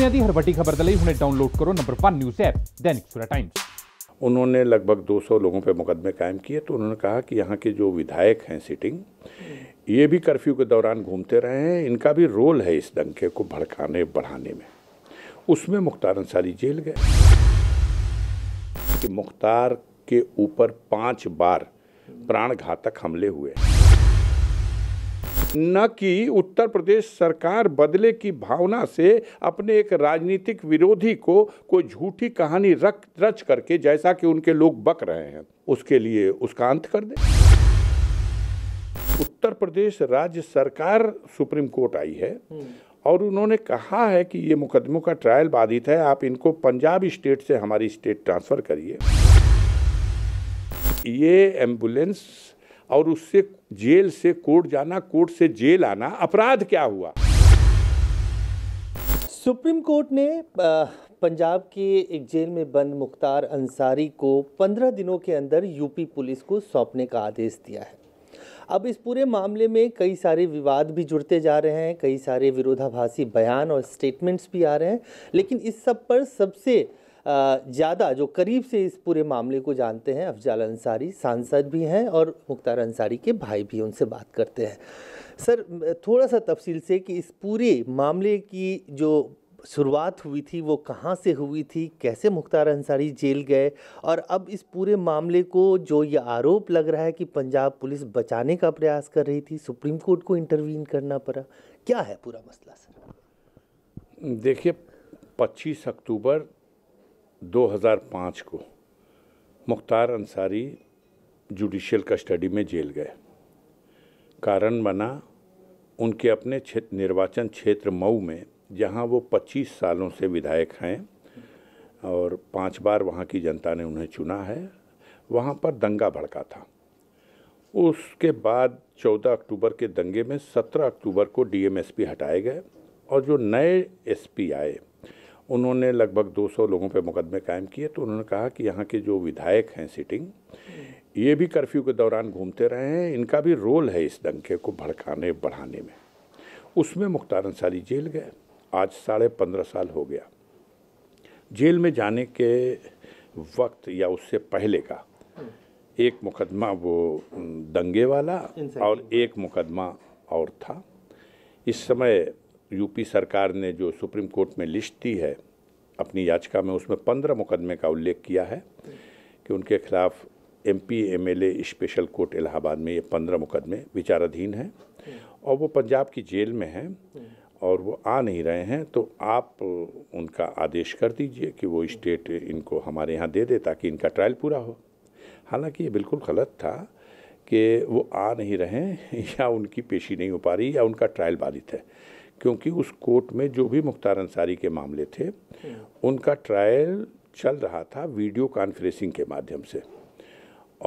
दुनिया की हर वीडी खबर के लिए उन्हें डाउनलोड करो नंबर वन न्यूज ऐप दैनिक सूर्य टाइम्स उन्होंने लगभग 200 लोगों पर मुकदमे कायम किए तो उन्होंने कहा कि यहाँ के जो विधायक हैं सिटिंग ये भी कर्फ्यू के दौरान घूमते रहे हैं इनका भी रोल है इस दंगे को भड़काने बढ़ाने में उसमें मुख्तार अंसारी जेल गए कि मुख्तार के ऊपर पांच बार प्राणघातक हमले हुए हैं न कि उत्तर प्रदेश सरकार बदले की भावना से अपने एक राजनीतिक विरोधी को कोई झूठी कहानी रख रच करके जैसा कि उनके लोग बक रहे हैं उसके लिए उसका अंत कर दे उत्तर प्रदेश राज्य सरकार सुप्रीम कोर्ट आई है और उन्होंने कहा है कि ये मुकदमों का ट्रायल बाधित है आप इनको पंजाब स्टेट से हमारी स्टेट ट्रांसफ़र करिए ये एम्बुलेंस और उससे जेल से कोर्ट जाना कोर्ट से जेल आना अपराध क्या हुआ सुप्रीम कोर्ट ने पंजाब के एक जेल में बंद मुख्तार अंसारी को पंद्रह दिनों के अंदर यूपी पुलिस को सौंपने का आदेश दिया है अब इस पूरे मामले में कई सारे विवाद भी जुड़ते जा रहे हैं कई सारे विरोधाभासी बयान और स्टेटमेंट्स भी आ रहे हैं लेकिन इस सब पर सबसे ज़्यादा जो करीब से इस पूरे मामले को जानते हैं अफजाल अंसारी सांसद भी हैं और मुख्तार अंसारी के भाई भी उनसे बात करते हैं सर थोड़ा सा तफसील से कि इस पूरे मामले की जो शुरुआत हुई थी वो कहाँ से हुई थी कैसे मुख्तार अंसारी जेल गए और अब इस पूरे मामले को जो ये आरोप लग रहा है कि पंजाब पुलिस बचाने का प्रयास कर रही थी सुप्रीम कोर्ट को इंटरवीन करना पड़ा क्या है पूरा मसला सर देखिए 25 अक्टूबर 2005 को मुख्तार अंसारी जुडिशियल कस्टडी में जेल गए कारण बना उनके अपने क्षेत्र निर्वाचन क्षेत्र मऊ में जहां वो 25 सालों से विधायक हैं और पांच बार वहां की जनता ने उन्हें चुना है वहां पर दंगा भड़का था उसके बाद 14 अक्टूबर के दंगे में 17 अक्टूबर को डीएमएसपी हटाए गए और जो नए एसपी आए उन्होंने लगभग 200 लोगों पे मुकदमे कायम किए तो उन्होंने कहा कि यहाँ के जो विधायक हैं सिटिंग ये भी कर्फ्यू के दौरान घूमते रहे हैं इनका भी रोल है इस दंगे को भड़काने बढ़ाने में उसमें मुख्तार अंसारी जेल गए आज साढ़े पंद्रह साल हो गया जेल में जाने के वक्त या उससे पहले का एक मुकदमा वो दंगे वाला और एक मुकदमा और था इस समय यूपी सरकार ने जो सुप्रीम कोर्ट में लिस्ट दी है अपनी याचिका में उसमें पंद्रह मुकदमे का उल्लेख किया है कि उनके खिलाफ M P M L A special court Allahabad में ये पंद्रह मुकदमे विचाराधीन हैं और वो पंजाब की जेल में हैं और वो आ नहीं रहे हैं तो आप उनका आदेश कर दीजिए कि वो स्टेट इनको हमारे यहाँ दे दे ताकि इनका ट्रायल पूरा हो हालांकि ये बिल्कुल गलत था कि वो आ नहीं रहे या उनकी पेशी नहीं हो पा रही या उनका ट्रायल बाधित है क्योंकि उस कोर्ट में जो भी मुख्तार अंसारी के मामले थे उनका ट्रायल चल रहा था वीडियो कॉन्फ्रेंसिंग के माध्यम से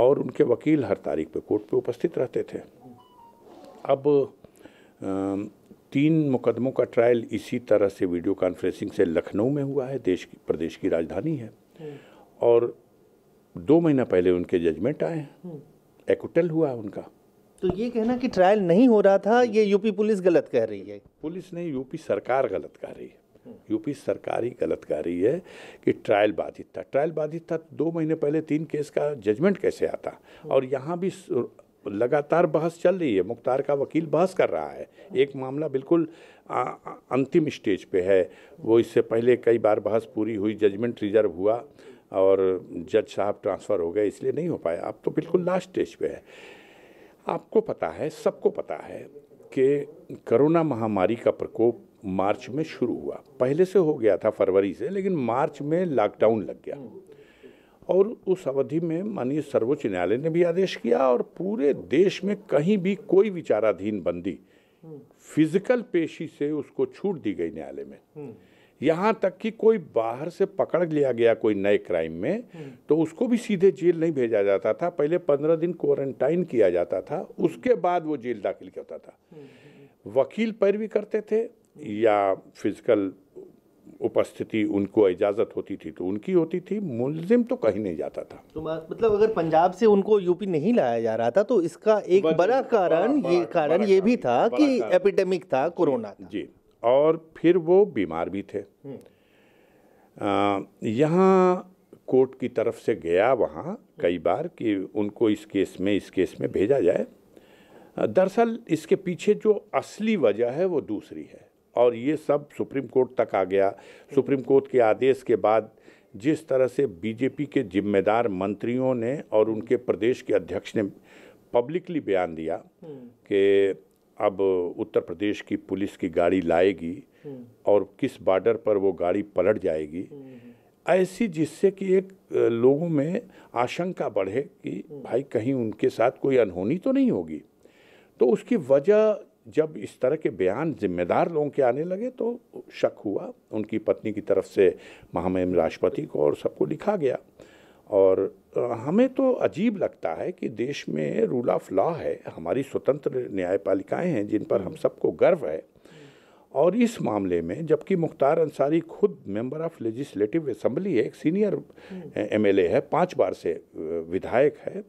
और उनके वकील हर तारीख पे कोर्ट पे उपस्थित रहते थे अब तीन मुकदमों का ट्रायल इसी तरह से वीडियो कॉन्फ्रेंसिंग से लखनऊ में हुआ है देश की प्रदेश की राजधानी है और दो महीना पहले उनके जजमेंट आए एक्टल हम्म। हुआ उनका तो ये कहना कि ट्रायल नहीं हो रहा था ये यूपी पुलिस गलत कह रही है पुलिस नहीं यूपी सरकार गलत कह रही है यूपी सरकार ही गलत कह रही है कि ट्रायल बाधित था ट्रायल बाधित था तो दो महीने पहले तीन केस का जजमेंट कैसे आता और यहाँ भी लगातार बहस चल रही है मुख्तार का वकील बहस कर रहा है एक मामला बिल्कुल अंतिम स्टेज पे है वो इससे पहले कई बार बहस पूरी हुई जजमेंट रिजर्व हुआ और जज साहब ट्रांसफ़र हो गए इसलिए नहीं हो पाया अब तो बिल्कुल लास्ट स्टेज पे है आपको पता है सबको पता है कि कोरोना महामारी का प्रकोप मार्च में शुरू हुआ पहले से हो गया था फरवरी से लेकिन मार्च में लॉकडाउन लग गया और उस अवधि में माननीय सर्वोच्च न्यायालय ने भी आदेश किया और पूरे देश में कहीं भी कोई विचाराधीन बंदी फिजिकल हम्म। पेशी से उसको छूट दी गई न्यायालय में हम्म। यहाँ तक कि कोई बाहर से पकड़ लिया गया कोई नए क्राइम में हम्म। तो उसको भी सीधे जेल नहीं भेजा जाता था पहले पंद्रह दिन क्वारंटाइन किया जाता था उसके बाद वो जेल दाखिल होता था हम्म, हम्म, वकील पैरवी करते थे या फिजिकल उपस्थिति उनको इजाज़त होती थी तो उनकी होती थी मुलजिम तो कहीं नहीं जाता था तो मतलब अगर पंजाब से उनको यूपी नहीं लाया जा रहा था तो इसका एक बड़ा कारण ये कारण ये भी था कि एपिडेमिक था कोरोना जी और फिर वो बीमार भी थे यहाँ कोर्ट की तरफ से गया वहाँ कई बार कि उनको इस केस में इस केस में भेजा जाए दरअसल इसके पीछे जो असली वजह है वो दूसरी है और ये सब सुप्रीम कोर्ट तक आ गया सुप्रीम कोर्ट के आदेश के बाद जिस तरह से बीजेपी के जिम्मेदार मंत्रियों ने और उनके प्रदेश के अध्यक्ष ने पब्लिकली बयान दिया हम्म। कि अब उत्तर प्रदेश की पुलिस की गाड़ी लाएगी और किस बॉर्डर पर वो गाड़ी पलट जाएगी ऐसी जिससे कि एक लोगों में आशंका बढ़े कि भाई कहीं उनके साथ कोई अनहोनी तो नहीं होगी तो उसकी वजह जब इस तरह के बयान जिम्मेदार लोगों के आने लगे तो शक हुआ उनकी पत्नी की तरफ से महामहिम राष्ट्रपति को और सबको लिखा गया और हमें तो अजीब लगता है कि देश में रूल ऑफ लॉ है हमारी स्वतंत्र न्यायपालिकाएं हैं जिन पर हम हम्म। सबको गर्व है और इस मामले में जबकि मुख्तार अंसारी खुद मेंबर ऑफ लेजिस्लेटिव असम्बली है एक सीनियर एमएलए हम्म। है पांच बार से विधायक है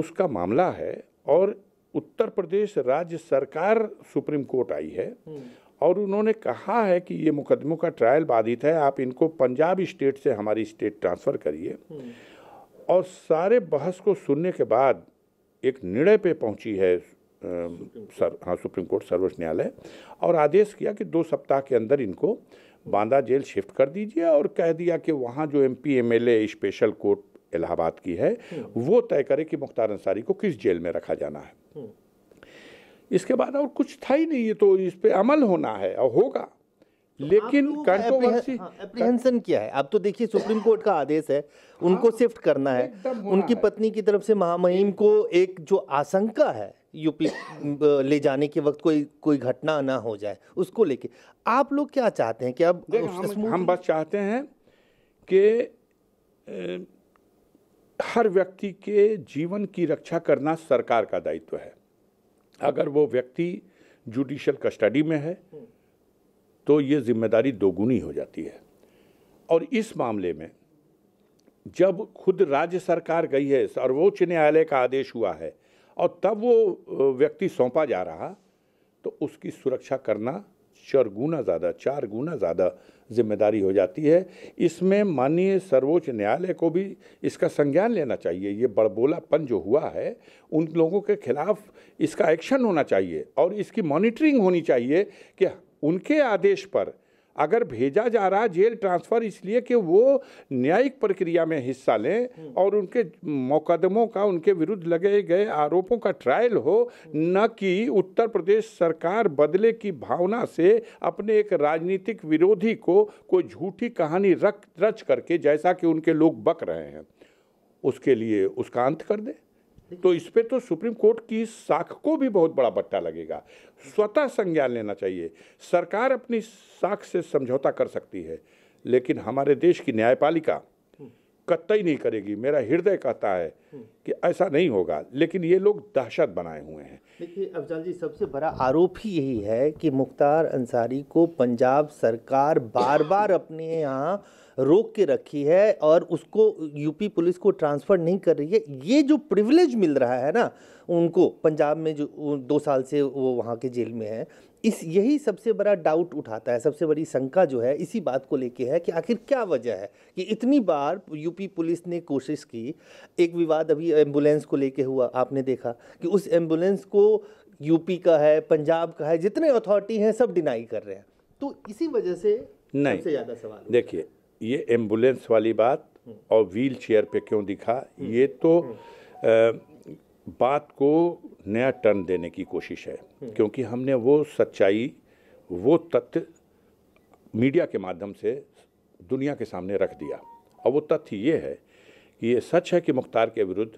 उसका मामला है और उत्तर प्रदेश राज्य सरकार सुप्रीम कोर्ट आई है हम्म। और उन्होंने कहा है कि ये मुकदमों का ट्रायल बाधित है आप इनको पंजाब स्टेट से हमारी स्टेट ट्रांसफ़र करिए और सारे बहस को सुनने के बाद एक निर्णय पे पहुंची है सर हाँ सुप्रीम कोर्ट सर्वोच्च न्यायालय और आदेश किया कि दो सप्ताह के अंदर इनको बांदा जेल शिफ्ट कर दीजिए और कह दिया कि वहाँ जो M P M L A special court Allahabad की है हम्म। वो तय करे कि मुख्तार अंसारी को किस जेल में रखा जाना है हम्म। इसके बाद और कुछ था ही नहीं ये तो इस पर अमल होना है और होगा तो लेकिन कंट्रोवर्सी क्या हाँ, है अब तो देखिए सुप्रीम कोर्ट का आदेश है हाँ, उनको शिफ्ट करना है उनकी पत्नी की तरफ से महामहिम को एक जो आशंका है यूपी ले जाने के वक्त कोई कोई घटना ना हो जाए उसको लेके आप लोग क्या चाहते हैं कि अब हम, हम बस चाहते हैं कि हर व्यक्ति के जीवन की रक्षा करना सरकार का दायित्व है अगर वो व्यक्ति जुडिशल कस्टडी में है हम्म। तो ये जिम्मेदारी दोगुनी हो जाती है और इस मामले में जब खुद राज्य सरकार गई है सर्वोच्च न्यायालय का आदेश हुआ है और तब वो व्यक्ति सौंपा जा रहा तो उसकी सुरक्षा करना चार गुना ज़्यादा चार गुना ज़्यादा जिम्मेदारी हो जाती है इसमें माननीय सर्वोच्च न्यायालय को भी इसका संज्ञान लेना चाहिए ये बड़बोलापन जो हुआ है उन लोगों के खिलाफ इसका एक्शन होना चाहिए और इसकी मॉनिटरिंग होनी चाहिए कि उनके आदेश पर अगर भेजा जा रहा जेल ट्रांसफ़र इसलिए कि वो न्यायिक प्रक्रिया में हिस्सा लें और उनके मुकदमों का उनके विरुद्ध लगे गए आरोपों का ट्रायल हो न कि उत्तर प्रदेश सरकार बदले की भावना से अपने एक राजनीतिक विरोधी को कोई झूठी कहानी रख रच करके जैसा कि उनके लोग बक रहे हैं उसके लिए उसका अंत कर दें तो इस पर तो सुप्रीम कोर्ट की साख को भी बहुत बड़ा बट्टा लगेगा स्वतः संज्ञान लेना चाहिए सरकार अपनी साख से समझौता कर सकती है लेकिन हमारे देश की न्यायपालिका कतई नहीं करेगी मेरा हृदय कहता है कि ऐसा नहीं होगा लेकिन ये लोग दहशत बनाए हुए हैं देखिए अफजल जी सबसे बड़ा आरोप ही यही है कि मुख्तार अंसारी को पंजाब सरकार बार बार अपने यहाँ रोक के रखी है और उसको यूपी पुलिस को ट्रांसफ़र नहीं कर रही है ये जो प्रिविलेज मिल रहा है ना उनको पंजाब में जो दो साल से वो वहाँ के जेल में है इस यही सबसे बड़ा डाउट उठाता है सबसे बड़ी शंका जो है इसी बात को लेके है कि आखिर क्या वजह है कि इतनी बार यूपी पुलिस ने कोशिश की एक विवाद अभी एम्बुलेंस को लेके हुआ आपने देखा कि उस एम्बुलेंस को यूपी का है पंजाब का है जितने अथॉरिटी हैं सब डिनाई कर रहे हैं तो इसी वजह से नहीं ज़्यादा सवाल देखिए ये एम्बुलेंस वाली बात और व्हील चेयर पर क्यों दिखा ये तो आ, बात को नया टर्न देने की कोशिश है क्योंकि हमने वो सच्चाई वो तथ्य मीडिया के माध्यम से दुनिया के सामने रख दिया और वो तथ्य ये है कि ये सच है कि मुख्तार के विरुद्ध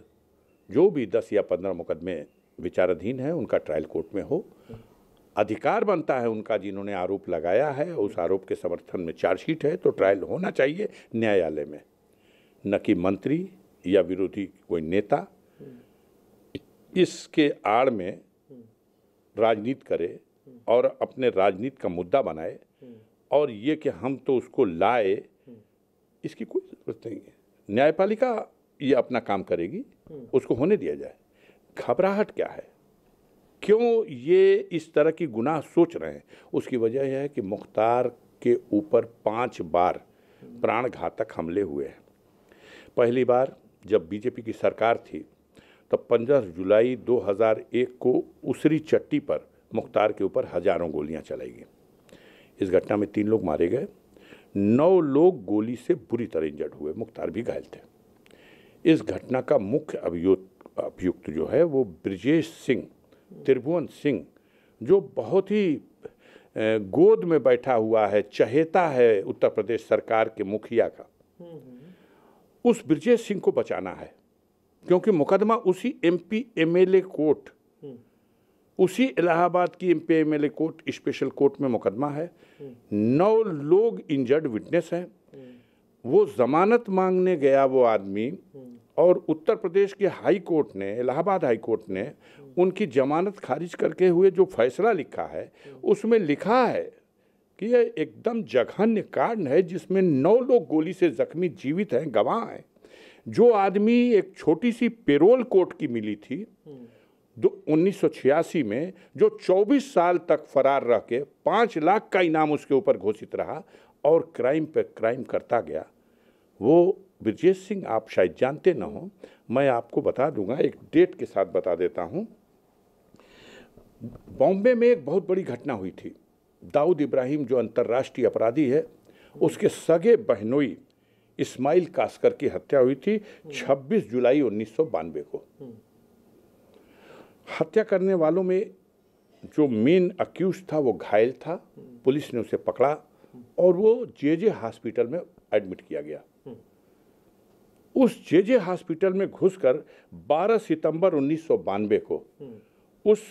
जो भी दस या पंद्रह मुकदमे विचाराधीन हैं उनका ट्रायल कोर्ट में हो अधिकार बनता है उनका जिन्होंने आरोप लगाया है उस आरोप के समर्थन में चार्जशीट है तो ट्रायल होना चाहिए न्यायालय में न कि मंत्री या विरोधी कोई नेता इसके आड़ में राजनीति करे और अपने राजनीति का मुद्दा बनाए और ये कि हम तो उसको लाए इसकी कोई ज़रूरत नहीं है न्यायपालिका ये अपना काम करेगी उसको होने दिया जाए घबराहट क्या है क्यों ये इस तरह की गुनाह सोच रहे हैं उसकी वजह यह है कि मुख्तार के ऊपर पांच बार प्राण घातक हमले हुए हैं पहली बार जब बीजेपी की सरकार थी तब तो 15 जुलाई 2001 को उसरी चट्टी पर मुख्तार के ऊपर हजारों गोलियां चलाई गई इस घटना में तीन लोग मारे गए नौ लोग गोली से बुरी तरह इंजर्ड हुए मुख्तार भी घायल थे इस घटना का मुख्य अभियुक्त अभियुक्त जो है वो ब्रिजेश सिंह त्रिभुवन सिंह जो बहुत ही गोद में बैठा हुआ है चहेता है उत्तर प्रदेश सरकार के मुखिया का उस ब्रजेश सिंह को बचाना है क्योंकि मुकदमा उसी एमपी एमएलए कोर्ट उसी इलाहाबाद की MP MLA court special court में मुकदमा है नौ लोग इंजर्ड विटनेस हैं वो जमानत मांगने गया वो आदमी और उत्तर प्रदेश के हाई कोर्ट ने इलाहाबाद हाई कोर्ट ने उनकी जमानत खारिज करके हुए जो फैसला लिखा है उसमें लिखा है कि यह एकदम जघन्य कांड है जिसमें नौ लोग गोली से जख्मी जीवित हैं गवाह हैं जो आदमी एक छोटी सी पेरोल कोर्ट की मिली थी दो उन्नीस में जो 24 साल तक फरार रह के पाँच लाख का इनाम उसके ऊपर घोषित रहा और क्राइम पे क्राइम करता गया वो ब्रजेश सिंह आप शायद जानते ना हो मैं आपको बता दूंगा एक डेट के साथ बता देता हूं बॉम्बे में एक बहुत बड़ी घटना हुई थी दाऊद इब्राहिम जो अंतर्राष्ट्रीय अपराधी है उसके सगे बहनोई इस्माइल कास्कर की हत्या हुई थी 26 जुलाई उन्नीस को हत्या करने वालों में जो मेन अक्यूज था वो घायल था पुलिस ने उसे पकड़ा और वो जे जे हॉस्पिटल में एडमिट किया गया उस जे जे हॉस्पिटल में घुसकर 12 सितंबर उन्नीस को हम्म। उस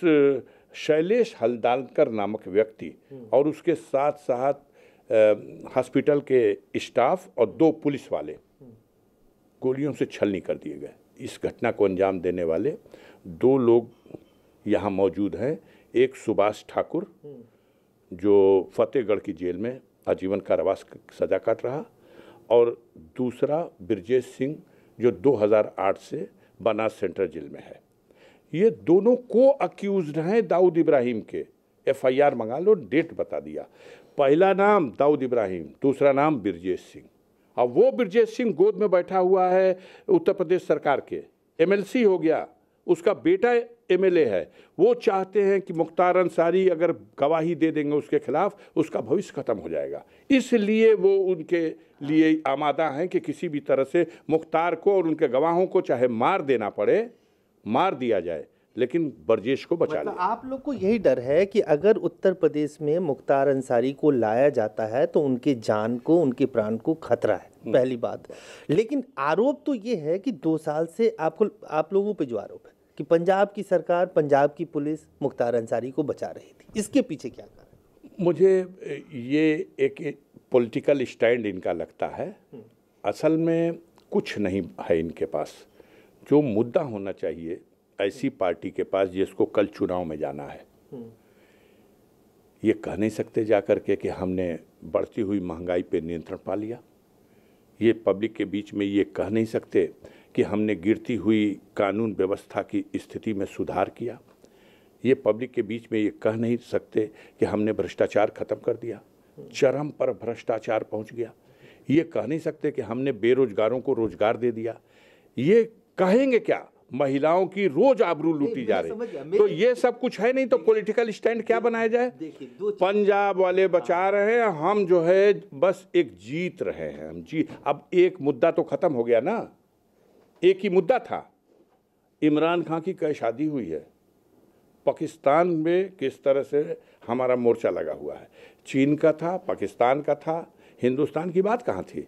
शैलेश हल्दालकर नामक व्यक्ति हम्म। और उसके साथ साथ हॉस्पिटल के स्टाफ और दो पुलिस वाले हम्म। गोलियों से छलनी कर दिए गए इस घटना को अंजाम देने वाले दो लोग यहाँ मौजूद हैं एक सुभाष ठाकुर जो फतेहगढ़ की जेल में आजीवन कारावास सजा काट रहा और दूसरा ब्रजेश सिंह जो 2008 से बनास सेंट्रल जेल में है ये दोनों को अक्यूज हैं दाऊद इब्राहिम के एफआईआर मंगा लो डेट बता दिया पहला नाम दाऊद इब्राहिम दूसरा नाम ब्रजेश सिंह और वो ब्रजेश सिंह गोद में बैठा हुआ है उत्तर प्रदेश सरकार के एमएलसी हो गया उसका बेटा एमएलए है वो चाहते हैं कि मुख्तार अंसारी अगर गवाही दे देंगे उसके खिलाफ उसका भविष्य खत्म हो जाएगा इसलिए वो उनके लिए आमादा हैं कि किसी भी तरह से मुख्तार को और उनके गवाहों को चाहे मार देना पड़े मार दिया जाए लेकिन बर्जेश को बचा मतलब आप लोग को यही डर है कि अगर उत्तर प्रदेश में मुख्तार अंसारी को लाया जाता है तो उनके जान को उनके प्राण को खतरा है हम्म। पहली बात लेकिन आरोप तो ये है कि दो साल से आपको आप लोगों पे जो आरोप है कि पंजाब की सरकार पंजाब की पुलिस मुख्तार अंसारी को बचा रही थी इसके पीछे क्या कारण मुझे ये एक पॉलिटिकल स्टैंड इनका लगता है असल में कुछ नहीं है इनके पास जो मुद्दा होना चाहिए ऐसी पार्टी के पास जिसको कल चुनाव में जाना है ये कह नहीं सकते जा कर के कि हमने बढ़ती हुई महंगाई पे नियंत्रण पा लिया ये पब्लिक के बीच में ये कह नहीं सकते कि हमने गिरती हुई कानून व्यवस्था की स्थिति में सुधार किया ये पब्लिक के बीच में ये कह नहीं सकते कि हमने भ्रष्टाचार खत्म कर दिया चरम पर भ्रष्टाचार पहुंच गया ये कह नहीं सकते कि हमने बेरोजगारों को रोजगार दे दिया ये कहेंगे क्या महिलाओं की रोज आबरू लूटी जा रही तो ये सब कुछ है नहीं तो पॉलिटिकल स्टैंड क्या बनाया जाए पंजाब वाले हाँ। बचा रहे हैं हम जो है बस एक जीत रहे हैं हम जी अब एक मुद्दा तो खत्म हो गया ना एक ही मुद्दा था इमरान खान की कई शादी हुई है पाकिस्तान में किस तरह से हमारा मोर्चा लगा हुआ है चीन का था पाकिस्तान का था हिंदुस्तान की बात कहाँ थी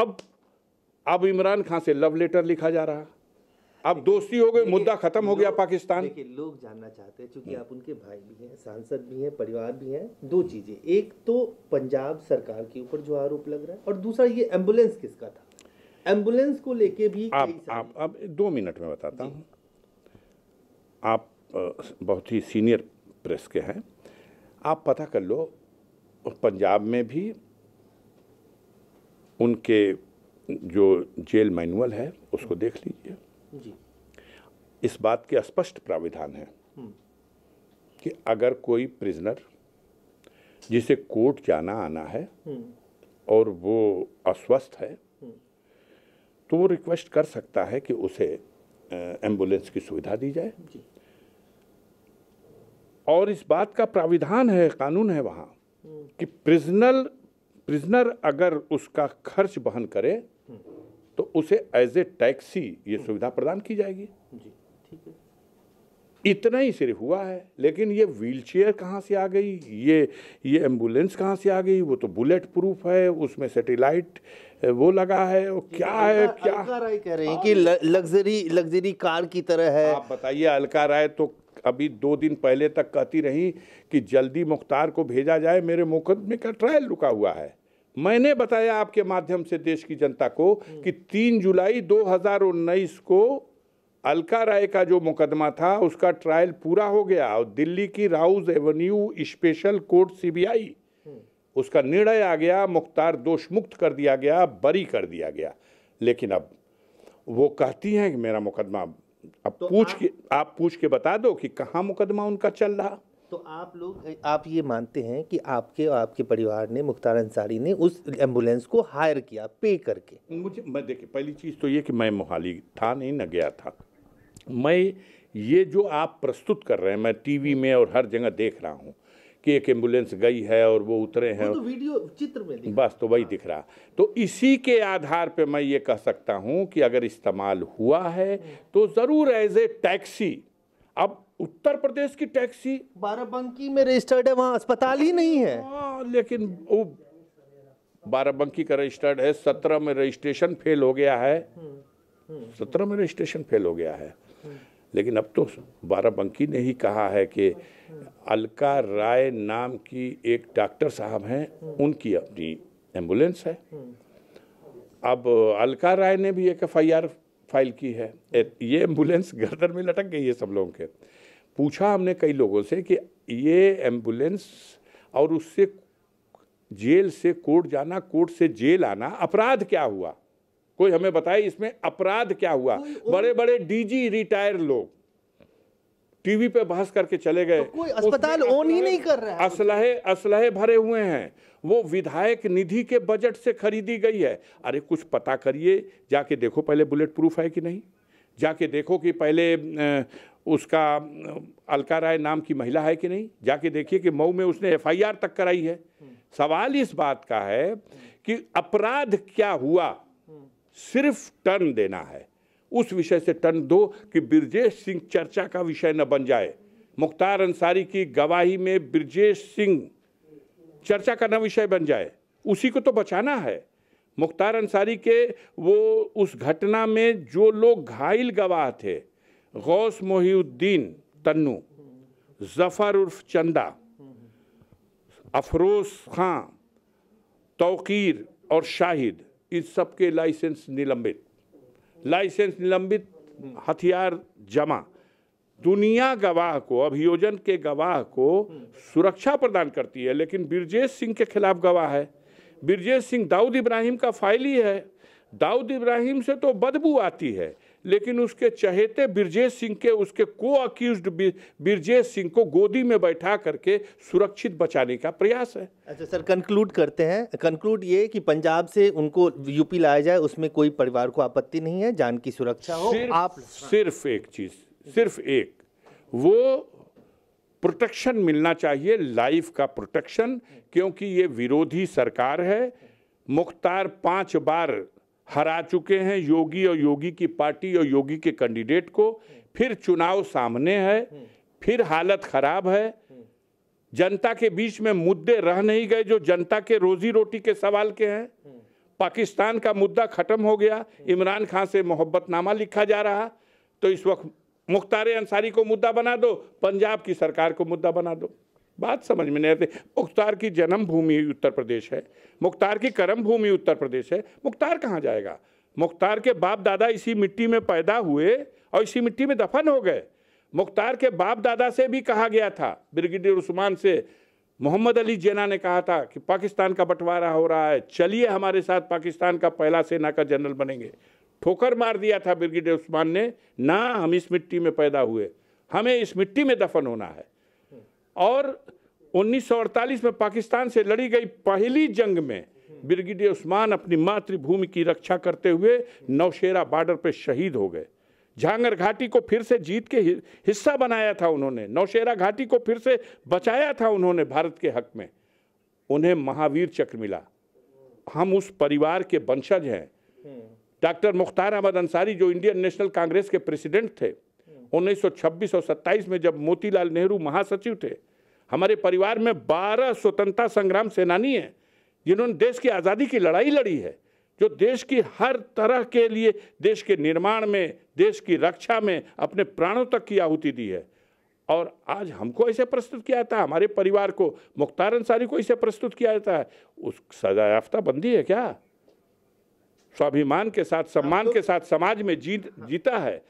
अब अब इमरान खान से लव लेटर लिखा जा रहा अब दोस्ती हो गई मुद्दा खत्म हो गया पाकिस्तान देखिए लोग जानना चाहते हैं क्योंकि हाँ। आप उनके भाई भी हैं सांसद भी हैं परिवार भी हैं दो चीजें एक तो पंजाब सरकार के ऊपर जो आरोप लग रहा है और दूसरा ये एम्बुलेंस किसका था एम्बुलेंस को लेके भी आप आप अब दो मिनट में बताता हूँ आप बहुत ही सीनियर प्रेस के हैं आप पता कर लो पंजाब में भी उनके जो जेल मैनुअल है उसको देख लीजिए इस बात के स्पष्ट प्राविधान है हम्म। कि अगर कोई प्रिजनर जिसे कोर्ट जाना आना है हम्म। और वो अस्वस्थ है हम्म। तो वो रिक्वेस्ट कर सकता है कि उसे एम्बुलेंस की सुविधा दी जाए और इस बात का प्राविधान है कानून है वहाँ कि प्रिजनर प्रिजनर अगर उसका खर्च बहन करे तो उसे एज ए टैक्सी ये हम्म। सुविधा प्रदान की जाएगी जी ठीक है इतना ही सिर्फ हुआ है लेकिन ये व्हील चेयर कहाँ से आ गई ये ये एम्बुलेंस कहाँ से आ गई वो तो बुलेट प्रूफ है उसमें सेटेलाइट वो लगा है वो क्या है क्या अलका राय कह रहे हैं कि लग्जरी लग्जरी कार की तरह है आप बताइए अलका राय तो अभी दो दिन पहले तक कहती रही कि जल्दी मुख्तार को भेजा जाए मेरे मुकदमे का ट्रायल रुका हुआ है मैंने बताया आपके माध्यम से देश की जनता को कि तीन जुलाई 2019 को अलका राय का जो मुकदमा था उसका ट्रायल पूरा हो गया और दिल्ली की Rouse avenue special court CBI उसका निर्णय आ गया मुख्तार दोष मुक्त कर दिया गया बरी कर दिया गया लेकिन अब वो कहती हैं कि मेरा मुकदमा अब तो पूछ आप, के आप पूछ के बता दो कि कहाँ मुकदमा उनका चल रहा तो आप लोग आप ये मानते हैं कि आपके और आपके परिवार ने मुख्तार अंसारी ने उस एम्बुलेंस को हायर किया पे करके मुझे मैं देखिए पहली चीज़ तो ये कि मैं मोहाली था नहीं न गया था मैं ये जो आप प्रस्तुत कर रहे हैं मैं टीवी में और हर जगह देख रहा हूँ कि एक एम्बुलेंस गई है और वो उतरे हैं तो वीडियो चित्र में बस तो वही हाँ। दिख रहा तो इसी के आधार पे मैं ये कह सकता हूँ कि अगर इस्तेमाल हुआ है हम्म। तो ज़रूर एज ए टैक्सी अब उत्तर प्रदेश की टैक्सी बाराबंकी में रजिस्टर्ड है वहाँ अस्पताल ही नहीं है आ, हाँ, लेकिन वो बाराबंकी का रजिस्टर्ड है सत्रह में रजिस्ट्रेशन फेल हो गया है हम्म, हम्म। सत्रह में रजिस्ट्रेशन फेल हो गया है लेकिन अब तो बाराबंकी ने ही कहा है कि अलका राय नाम की एक डॉक्टर साहब हैं उनकी अपनी एम्बुलेंस है अब अलका राय ने भी एक एफ फाइल की है ये एम्बुलेंस गर्दन में लटक गई है सब लोगों के पूछा हमने कई लोगों से कि ये एम्बुलेंस और उससे जेल से कोर्ट जाना कोर्ट से जेल आना अपराध क्या हुआ कोई हमें बताए इसमें अपराध क्या हुआ बड़े बड़े डीजी रिटायर लोग टीवी पे बहस करके चले गए तो कोई अस्पताल ओन ही नहीं कर रहा है असलहे असलहे भरे हुए हैं वो विधायक निधि के बजट से खरीदी गई है अरे कुछ पता करिए जाके देखो पहले बुलेट प्रूफ है कि नहीं जाके देखो कि पहले उसका अलका राय नाम की महिला है कि नहीं जाके देखिए कि मऊ में उसने एफआईआर तक कराई है हम्म। सवाल इस बात का है कि अपराध क्या हुआ सिर्फ टर्न देना है उस विषय से टर्न दो कि ब्रजेश सिंह चर्चा का विषय न बन जाए मुख्तार अंसारी की गवाही में ब्रजेश सिंह चर्चा का न विषय बन जाए उसी को तो बचाना है मुख्तार अंसारी के वो उस घटना में जो लोग घायल गवाह थे गौस मोहीउद्दीन तन्नू जफ़र उर्फ चंदा अफरोज खां तोर और शाहिद इस सबके लाइसेंस निलंबित लाइसेंस निलंबित हथियार जमा दुनिया गवाह को अभियोजन के गवाह को सुरक्षा प्रदान करती है लेकिन ब्रजेश सिंह के खिलाफ गवाह है ब्रजेश सिंह दाऊद इब्राहिम का फाइल ही है दाऊद इब्राहिम से तो बदबू आती है लेकिन उसके चहेते ब्रजेश सिंह के उसके को अक्यूज ब्रजेश सिंह को गोदी में बैठा करके सुरक्षित बचाने का प्रयास है अच्छा सर कंक्लूड करते हैं कंक्लूड ये कि पंजाब से उनको यूपी लाया जाए उसमें कोई परिवार को आपत्ति नहीं है जान की सुरक्षा हो सिर्फ, आप सिर्फ एक चीज़ सिर्फ एक वो प्रोटेक्शन मिलना चाहिए लाइफ का प्रोटेक्शन क्योंकि ये विरोधी सरकार है मुख्तार पांच बार हरा चुके हैं योगी और योगी की पार्टी और योगी के कैंडिडेट को फिर चुनाव सामने है फिर हालत खराब है जनता के बीच में मुद्दे रह नहीं गए जो जनता के रोजी रोटी के सवाल के हैं पाकिस्तान का मुद्दा ख़त्म हो गया इमरान खान से मोहब्बतनामा लिखा जा रहा तो इस वक्त मुख्तार अंसारी को मुद्दा बना दो पंजाब की सरकार को मुद्दा बना दो बात समझ में नहीं आती मुख्तार की जन्मभूमि उत्तर प्रदेश है मुख्तार की कर्म भूमि उत्तर प्रदेश है मुख्तार कहाँ जाएगा मुख्तार के बाप दादा इसी मिट्टी में पैदा हुए और इसी मिट्टी में दफन हो गए मुख्तार के बाप दादा से भी कहा गया था ब्रिगेडियर उस्मान से मोहम्मद अली जेना ने कहा था कि पाकिस्तान का बंटवारा हो रहा है चलिए हमारे साथ पाकिस्तान का पहला सेना का जनरल बनेंगे ठोकर मार दिया था ब्रिगेडियर उस्मान ने ना हम इस मिट्टी में पैदा हुए हमें इस मिट्टी में दफन होना है और 1948 में पाकिस्तान से लड़ी गई पहली जंग में ब्रिगेडियर उस्मान अपनी मातृभूमि की रक्षा करते हुए नौशेरा बॉर्डर पर शहीद हो गए झांगर घाटी को फिर से जीत के हिस्सा बनाया था उन्होंने नौशेरा घाटी को फिर से बचाया था उन्होंने भारत के हक में उन्हें महावीर चक्र मिला हम उस परिवार के वंशज हैं हम्म। डॉक्टर मुख्तार अहमद अंसारी जो इंडियन नेशनल कांग्रेस के प्रेसिडेंट थे उन्नीस सौ में जब मोतीलाल नेहरू महासचिव थे हमारे परिवार में 12 स्वतंत्रता संग्राम सेनानी हैं जिन्होंने देश की आज़ादी की लड़ाई लड़ी है जो देश की हर तरह के लिए देश के निर्माण में देश की रक्षा में अपने प्राणों तक की आहुति दी है और आज हमको ऐसे प्रस्तुत किया जाता है हमारे परिवार को मुख्तार अंसारी को ऐसे प्रस्तुत किया जाता है उस सजायाफ्ता बंदी है क्या स्वाभिमान के साथ सम्मान हाँ, तो के साथ समाज में जीत जीता है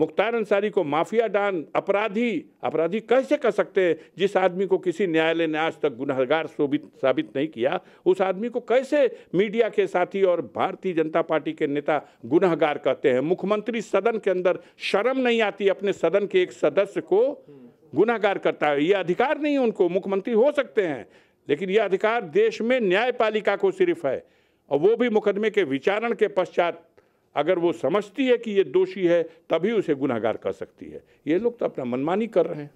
मुख्तार अंसारी को माफिया डान अपराधी अपराधी कैसे कह सकते हैं जिस आदमी को किसी न्यायालय ने आज तक गुनहगार साबित नहीं किया उस आदमी को कैसे मीडिया के साथी और भारतीय जनता पार्टी के नेता गुनहगार कहते हैं मुख्यमंत्री सदन के अंदर शर्म नहीं आती अपने सदन के एक सदस्य को गुनहगार करता है ये अधिकार नहीं उनको मुख्यमंत्री हो सकते हैं लेकिन यह अधिकार देश में न्यायपालिका को सिर्फ है और वो भी मुकदमे के विचारण के पश्चात अगर वो समझती है कि ये दोषी है तभी उसे गुनाहगार कर सकती है ये लोग तो अपना मनमानी कर रहे हैं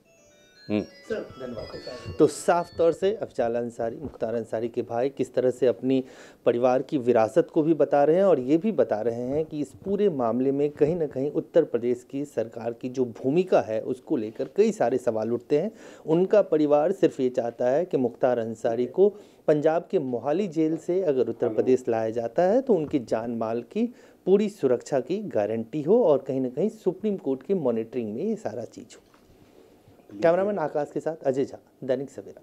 हम्म। तो साफ तौर से अफजाल अंसारी मुख्तार अंसारी के भाई किस तरह से अपनी परिवार की विरासत को भी बता रहे हैं और ये भी बता रहे हैं कि इस पूरे मामले में कहीं ना कहीं उत्तर प्रदेश की सरकार की जो भूमिका है उसको लेकर कई सारे सवाल उठते हैं उनका परिवार सिर्फ ये चाहता है कि मुख्तार अंसारी को पंजाब के मोहाली जेल से अगर उत्तर प्रदेश लाया जाता है तो उनकी जान माल की पूरी सुरक्षा की गारंटी हो और कहीं ना कहीं सुप्रीम कोर्ट की मॉनिटरिंग में ये सारा चीज़ हो कैमरामैन आकाश के साथ अजय झा दैनिक सवेरा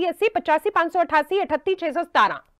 अस्सी पचासी पांच सौ अठासी अठती छह सौ सतारह